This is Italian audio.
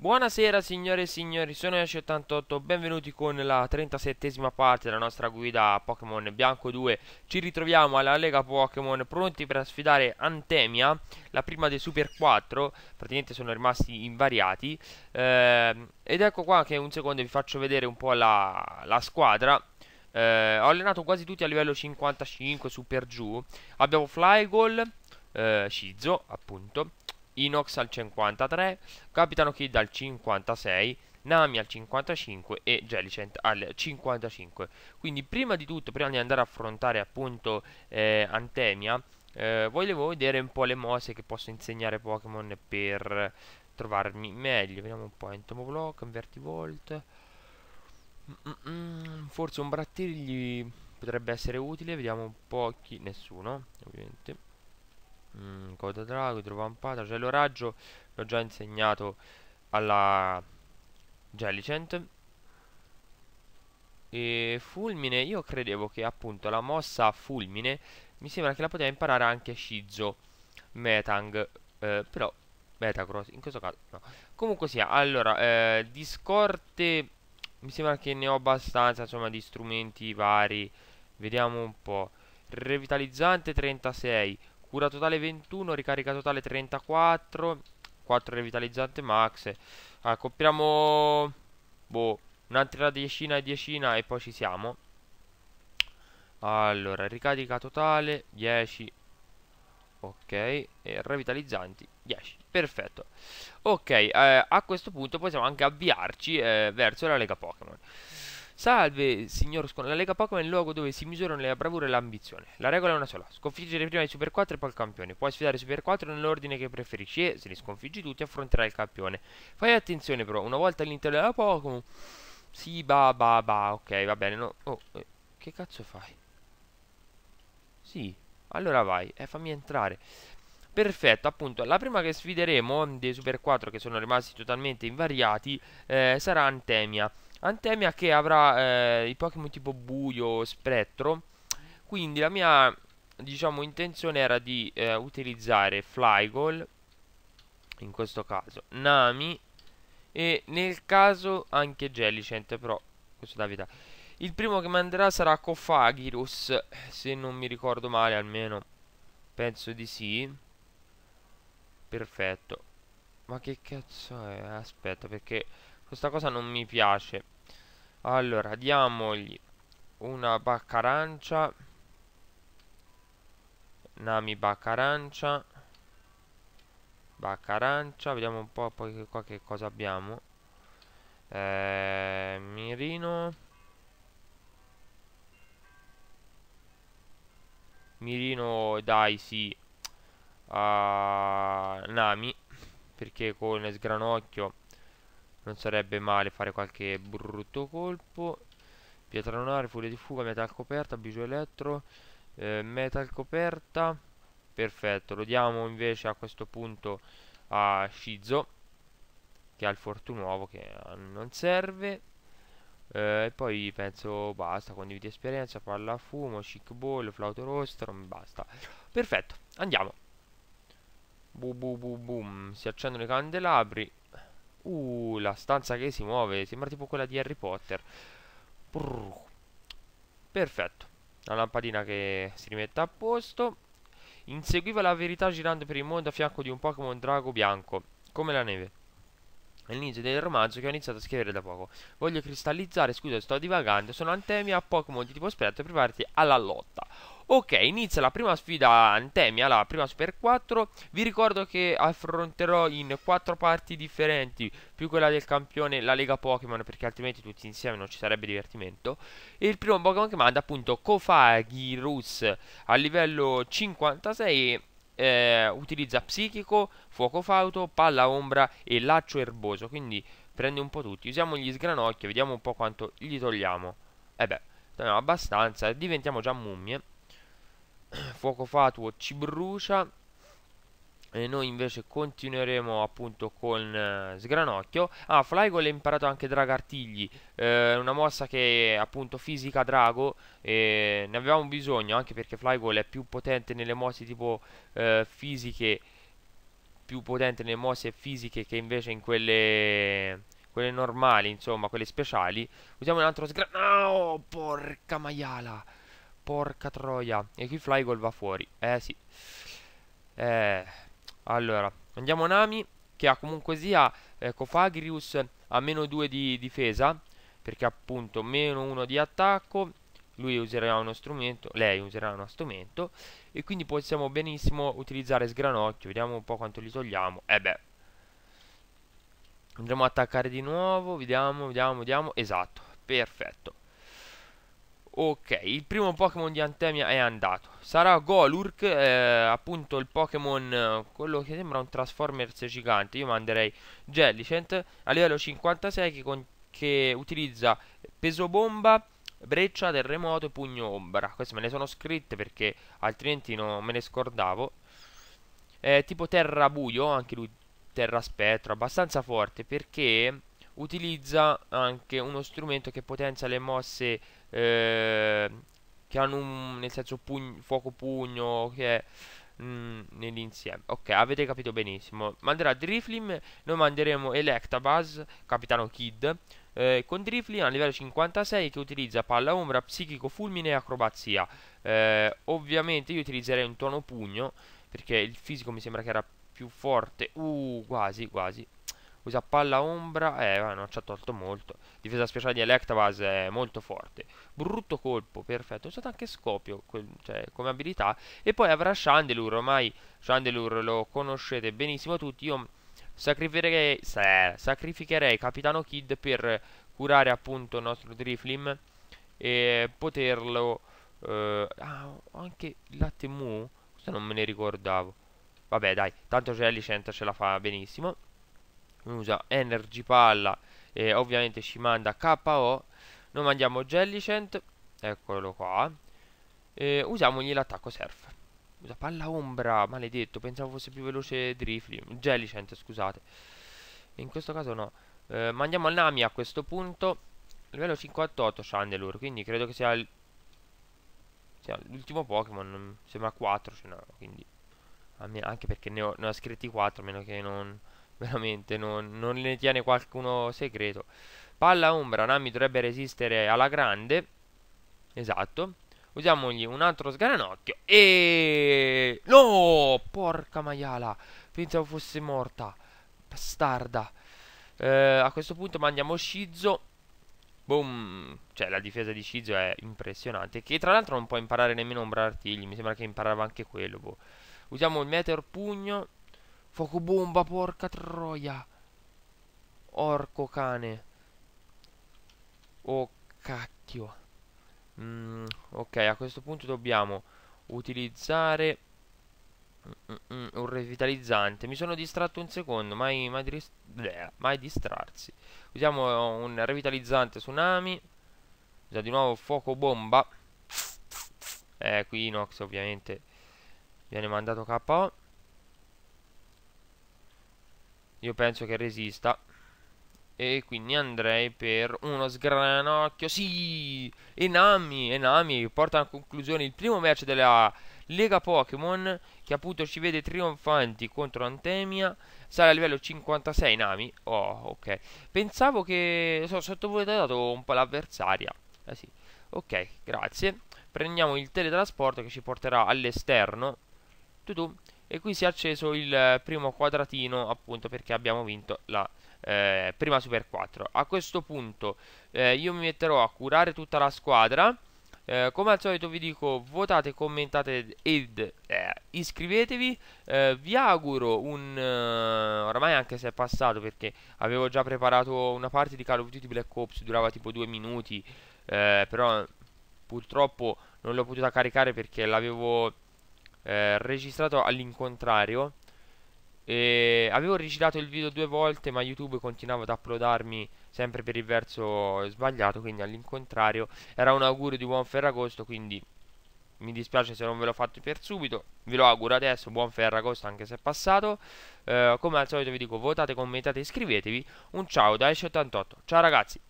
Buonasera signore e signori, sono Yoshi88, benvenuti con la 37esima parte della nostra guida Pokémon Bianco 2 Ci ritroviamo alla Lega Pokémon pronti per sfidare Antemia, la prima dei Super 4 Praticamente sono rimasti invariati eh, Ed ecco qua che un secondo vi faccio vedere un po' la, la squadra eh, Ho allenato quasi tutti a livello 55 super giù Abbiamo Flygol, eh, Shizo appunto Inox al 53, Capitano Kid al 56, Nami al 55 e Jellicent al 55. Quindi prima di tutto, prima di andare a affrontare appunto eh, Antemia, eh, volevo vedere un po' le mosse che posso insegnare Pokémon per trovarmi meglio. Vediamo un po', Entomoblock, Invertivolt. Mm -mm, forse un brattigli potrebbe essere utile, vediamo un po' chi... Nessuno, ovviamente. Mm, Coda Drago, idrovampata, gelo cioè raggio, l'ho già insegnato alla Jellicent. E fulmine, io credevo che appunto la mossa fulmine mi sembra che la poteva imparare anche Shizu, Metang, eh, però Metacross in questo caso no. Comunque sia, allora, eh, di scorte mi sembra che ne ho abbastanza, insomma, di strumenti vari. Vediamo un po'. Revitalizzante 36, Cura totale 21, ricarica totale 34, 4 revitalizzante max. Allora, ah, compriamo boh, un'altra diecina e diecina e poi ci siamo. Allora, ricarica totale 10. Ok, e revitalizzanti 10. Perfetto. Ok, eh, a questo punto possiamo anche avviarci eh, verso la Lega Pokémon. Salve, signor Scon, la Lega Pokémon è il luogo dove si misurano la bravura e l'ambizione. La regola è una sola, sconfiggere prima i Super 4 e poi il campione. Puoi sfidare i Super 4 nell'ordine che preferisci e, se li sconfiggi tutti, affronterai il campione. Fai attenzione però, una volta all'interno della Pokémon... Sì, ba ba ba, ok, va bene, no... Oh, eh, che cazzo fai? Sì, allora vai, eh, fammi entrare. Perfetto, appunto, la prima che sfideremo dei Super 4 che sono rimasti totalmente invariati eh, sarà Antemia. Antemia che avrà eh, i Pokémon tipo buio, o spettro. Quindi la mia, diciamo, intenzione era di eh, utilizzare Flygol, in questo caso Nami, e nel caso anche Jellicent, però questo da Il primo che manderà sarà Cofagirus, se non mi ricordo male almeno. Penso di sì. Perfetto. Ma che cazzo è? Aspetta perché questa cosa non mi piace. Allora, diamogli una bacca arancia. Nami bacca arancia. Bacca arancia. Vediamo un po' poi qua che cosa abbiamo. Eh, mirino. Mirino, dai, sì. A ah, Nami. Perché con sgranocchio non sarebbe male fare qualche brutto colpo. Pietra lunare, furia di fuga, metal coperta, bisio elettro, eh, metal coperta. Perfetto, lo diamo invece a questo punto a Shizo, che ha il fortunuovo che non serve. Eh, e poi penso basta, condividi esperienza, palla a fumo, chic ball, flauto rostro, basta. Perfetto, andiamo. Boom, boom, boom, boom. Si accendono i candelabri Uh, la stanza che si muove, sembra tipo quella di Harry Potter. Brrr. Perfetto. La lampadina che si rimette a posto. Inseguiva la verità girando per il mondo a fianco di un Pokémon drago bianco, come la neve all'inizio del romanzo che ho iniziato a scrivere da poco. Voglio cristallizzare, scusa, sto divagando, sono Antemia, Pokémon di tipo spettro e preparati alla lotta. Ok, inizia la prima sfida Antemia, la prima Super 4. Vi ricordo che affronterò in 4 parti differenti, più quella del campione, la Lega Pokémon, perché altrimenti tutti insieme non ci sarebbe divertimento. E il primo Pokémon che manda appunto Kofagirus a livello 56 eh, utilizza psichico, fuoco fauto, palla ombra e laccio erboso, quindi prende un po' tutti. Usiamo gli sgranocchi, vediamo un po' quanto gli togliamo. E eh beh, togliamo abbastanza, diventiamo già mummie. Fuoco fatuo ci brucia, e noi invece continueremo appunto con eh, Sgranocchio ah Flygol ha imparato anche Dragartigli eh, una mossa che è appunto fisica drago e ne avevamo bisogno anche perché Flygol è più potente nelle mosse tipo eh, fisiche più potente nelle mosse fisiche che invece in quelle quelle normali insomma quelle speciali usiamo un altro sgranocchio oh, porca maiala porca troia e qui Flygol va fuori eh sì eh allora, andiamo Nami che ha comunque sia ecco, eh, Fagrius a meno 2 di difesa perché appunto meno 1 di attacco lui userà uno strumento, lei userà uno strumento e quindi possiamo benissimo utilizzare sgranocchio, vediamo un po' quanto li togliamo, e eh beh andremo ad attaccare di nuovo, vediamo, vediamo, vediamo, esatto, perfetto Ok, il primo Pokémon di Antemia è andato. Sarà Golurk, eh, appunto il Pokémon, eh, quello che sembra un Transformers gigante. Io manderei Jellicent a livello 56 che, con, che utilizza peso bomba, breccia, terremoto e pugno ombra. Queste me le sono scritte perché altrimenti non me ne scordavo. Eh, tipo terra buio, anche lui terra spettro, abbastanza forte perché utilizza anche uno strumento che potenzia le mosse Ehm, che hanno un nel senso pugno, fuoco pugno che è mm, nell'insieme ok avete capito benissimo manderà Driflim noi manderemo Electabuzz capitano Kid eh, con Driflim a livello 56 che utilizza palla ombra psichico fulmine e acrobazia eh, ovviamente io utilizzerei un tono pugno perché il fisico mi sembra che era più forte uh quasi quasi Usa palla ombra, eh, non ci ha tolto molto. Difesa speciale di Electabuzz è molto forte. Brutto colpo, perfetto. È stato anche Scopio, quel, cioè, come abilità. E poi avrà Chandelure, ormai Chandelure lo conoscete benissimo tutti. Io sacrificherei, se, sacrificherei Capitano Kid per curare appunto il nostro Driflim e poterlo... Eh, ah, anche latte mu? Questo non me ne ricordavo. Vabbè dai, tanto c'è la licenza, ce la fa benissimo usa energy palla e ovviamente ci manda KO noi mandiamo Jellicent eccolo qua e usiamogli l'attacco surf usa palla ombra maledetto pensavo fosse più veloce Driflim Jellicent scusate in questo caso no eh, mandiamo al Nami a questo punto livello 58 Chandelure quindi credo che sia l'ultimo Pokémon sembra 4 ce n'ho quindi anche perché ne ho, ne ho scritti 4 a meno che non veramente, non, non ne tiene qualcuno segreto. Palla ombra, Nami dovrebbe resistere alla grande, esatto. Usiamogli un altro sgranocchio e... No! Porca maiala, pensavo fosse morta, bastarda. Eh, a questo punto mandiamo Shizo Boom. Cioè, la difesa di Shizu è impressionante. Che tra l'altro non può imparare nemmeno Ombra Artigli. Mi sembra che imparava anche quello. Boh. Usiamo il Meteor Pugno. Fuoco bomba, porca troia. Orco cane. Oh, cacchio. Mm, ok, a questo punto dobbiamo utilizzare mm, mm, mm, un revitalizzante. Mi sono distratto un secondo, mai, mai, dist bleh, mai distrarsi. Usiamo un revitalizzante tsunami. Usa di nuovo fuoco bomba. Eh, qui Inox ovviamente viene mandato KO. Io penso che resista. E quindi andrei per uno sgranocchio. Sì! Enami! Enami porta a conclusione il primo match della Lega Pokémon che appunto ci vede trionfanti contro Antemia. Sale a livello 56 Nami. Oh, ok. Pensavo che... So, sottovalutato un po' l'avversaria. Eh sì. Ok, grazie. Prendiamo il teletrasporto che ci porterà all'esterno. Tutu e qui si è acceso il primo quadratino appunto perché abbiamo vinto la eh, prima Super 4. A questo punto eh, io mi metterò a curare tutta la squadra. Eh, come al solito vi dico votate, commentate ed eh, iscrivetevi. Eh, vi auguro un... Eh, oramai anche se è passato perché avevo già preparato una parte di Call of Duty Black Ops, durava tipo due minuti, però purtroppo non l'ho potuta caricare perché l'avevo eh, registrato all'incontrario e avevo rigirato il video due volte ma YouTube continuava ad uploadarmi sempre per il verso sbagliato quindi all'incontrario era un augurio di buon ferragosto quindi mi dispiace se non ve l'ho fatto per subito ve lo auguro adesso buon ferragosto anche se è passato eh, come al solito vi dico votate commentate iscrivetevi un ciao da Esce88 ciao ragazzi